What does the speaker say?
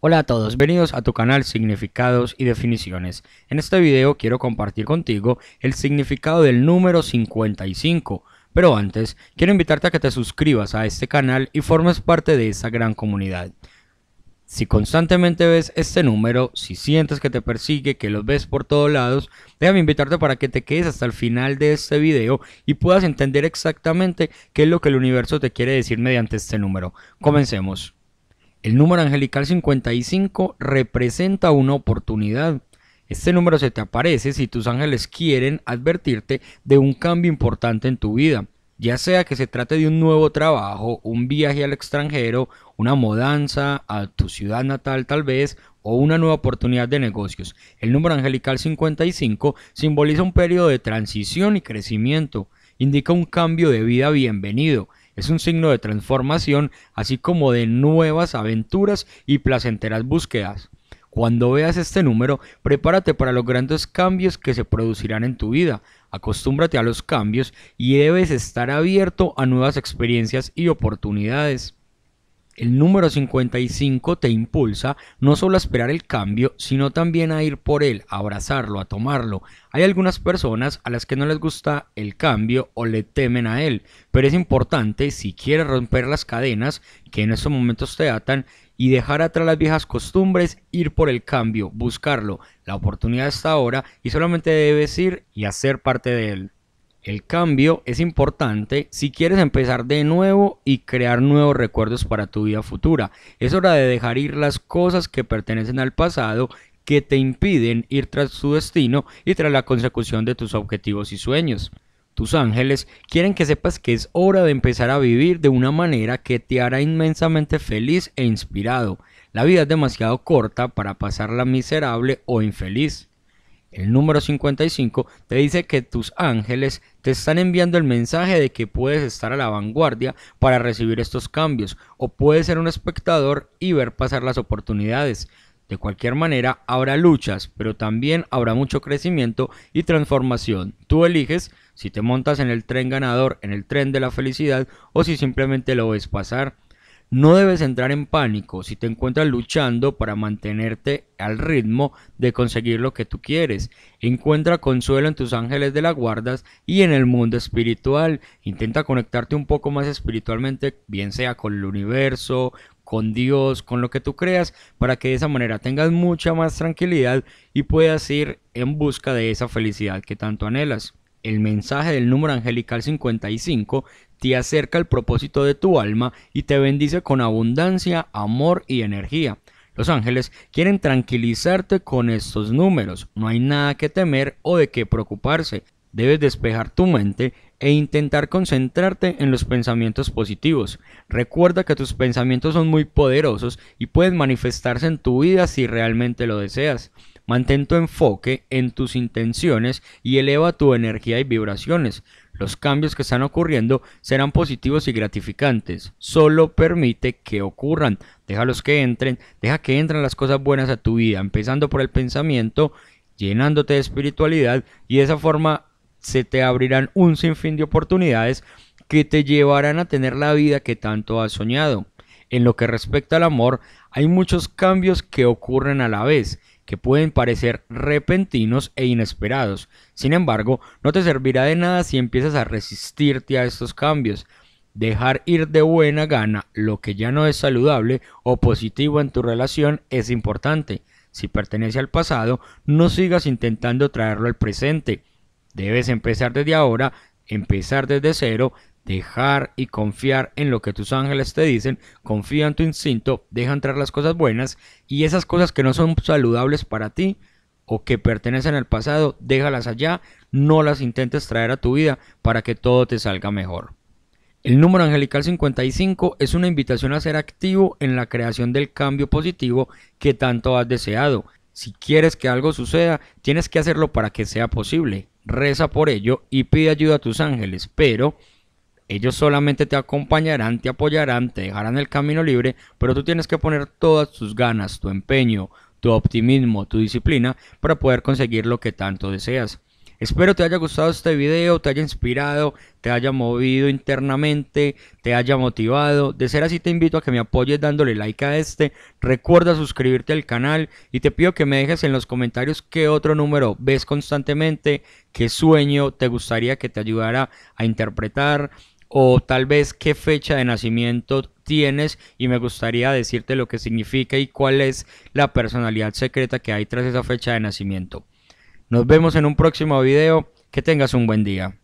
Hola a todos, bienvenidos a tu canal Significados y Definiciones. En este video quiero compartir contigo el significado del número 55, pero antes quiero invitarte a que te suscribas a este canal y formes parte de esta gran comunidad. Si constantemente ves este número, si sientes que te persigue, que lo ves por todos lados, déjame invitarte para que te quedes hasta el final de este video y puedas entender exactamente qué es lo que el universo te quiere decir mediante este número. Comencemos. El número angelical 55 representa una oportunidad. Este número se te aparece si tus ángeles quieren advertirte de un cambio importante en tu vida, ya sea que se trate de un nuevo trabajo, un viaje al extranjero, una mudanza a tu ciudad natal tal vez, o una nueva oportunidad de negocios. El número angelical 55 simboliza un periodo de transición y crecimiento, indica un cambio de vida bienvenido, es un signo de transformación, así como de nuevas aventuras y placenteras búsquedas. Cuando veas este número, prepárate para los grandes cambios que se producirán en tu vida. Acostúmbrate a los cambios y debes estar abierto a nuevas experiencias y oportunidades. El número 55 te impulsa no solo a esperar el cambio, sino también a ir por él, a abrazarlo, a tomarlo. Hay algunas personas a las que no les gusta el cambio o le temen a él, pero es importante si quieres romper las cadenas que en estos momentos te atan y dejar atrás las viejas costumbres, ir por el cambio, buscarlo. La oportunidad está ahora y solamente debes ir y hacer parte de él. El cambio es importante si quieres empezar de nuevo y crear nuevos recuerdos para tu vida futura. Es hora de dejar ir las cosas que pertenecen al pasado que te impiden ir tras tu destino y tras la consecución de tus objetivos y sueños. Tus ángeles quieren que sepas que es hora de empezar a vivir de una manera que te hará inmensamente feliz e inspirado. La vida es demasiado corta para pasarla miserable o infeliz el número 55, te dice que tus ángeles te están enviando el mensaje de que puedes estar a la vanguardia para recibir estos cambios o puedes ser un espectador y ver pasar las oportunidades. De cualquier manera, habrá luchas, pero también habrá mucho crecimiento y transformación. Tú eliges si te montas en el tren ganador, en el tren de la felicidad o si simplemente lo ves pasar. No debes entrar en pánico si te encuentras luchando para mantenerte al ritmo de conseguir lo que tú quieres. Encuentra consuelo en tus ángeles de la guardas y en el mundo espiritual. Intenta conectarte un poco más espiritualmente, bien sea con el universo, con Dios, con lo que tú creas, para que de esa manera tengas mucha más tranquilidad y puedas ir en busca de esa felicidad que tanto anhelas. El mensaje del número angelical 55 te acerca al propósito de tu alma y te bendice con abundancia, amor y energía. Los ángeles quieren tranquilizarte con estos números. No hay nada que temer o de qué preocuparse. Debes despejar tu mente e intentar concentrarte en los pensamientos positivos. Recuerda que tus pensamientos son muy poderosos y pueden manifestarse en tu vida si realmente lo deseas. Mantén tu enfoque en tus intenciones y eleva tu energía y vibraciones. Los cambios que están ocurriendo serán positivos y gratificantes. Solo permite que ocurran. Déjalos que entren. Deja que entren las cosas buenas a tu vida, empezando por el pensamiento, llenándote de espiritualidad y de esa forma se te abrirán un sinfín de oportunidades que te llevarán a tener la vida que tanto has soñado. En lo que respecta al amor, hay muchos cambios que ocurren a la vez que pueden parecer repentinos e inesperados. Sin embargo, no te servirá de nada si empiezas a resistirte a estos cambios. Dejar ir de buena gana lo que ya no es saludable o positivo en tu relación es importante. Si pertenece al pasado, no sigas intentando traerlo al presente. Debes empezar desde ahora, empezar desde cero, dejar y confiar en lo que tus ángeles te dicen, confía en tu instinto, deja entrar las cosas buenas y esas cosas que no son saludables para ti o que pertenecen al pasado, déjalas allá, no las intentes traer a tu vida para que todo te salga mejor. El número angelical 55 es una invitación a ser activo en la creación del cambio positivo que tanto has deseado. Si quieres que algo suceda, tienes que hacerlo para que sea posible. Reza por ello y pide ayuda a tus ángeles, pero ellos solamente te acompañarán, te apoyarán, te dejarán el camino libre, pero tú tienes que poner todas tus ganas, tu empeño, tu optimismo, tu disciplina para poder conseguir lo que tanto deseas. Espero te haya gustado este video, te haya inspirado, te haya movido internamente, te haya motivado. De ser así te invito a que me apoyes dándole like a este. Recuerda suscribirte al canal y te pido que me dejes en los comentarios qué otro número ves constantemente, qué sueño te gustaría que te ayudara a interpretar o tal vez qué fecha de nacimiento tienes y me gustaría decirte lo que significa y cuál es la personalidad secreta que hay tras esa fecha de nacimiento. Nos vemos en un próximo video, que tengas un buen día.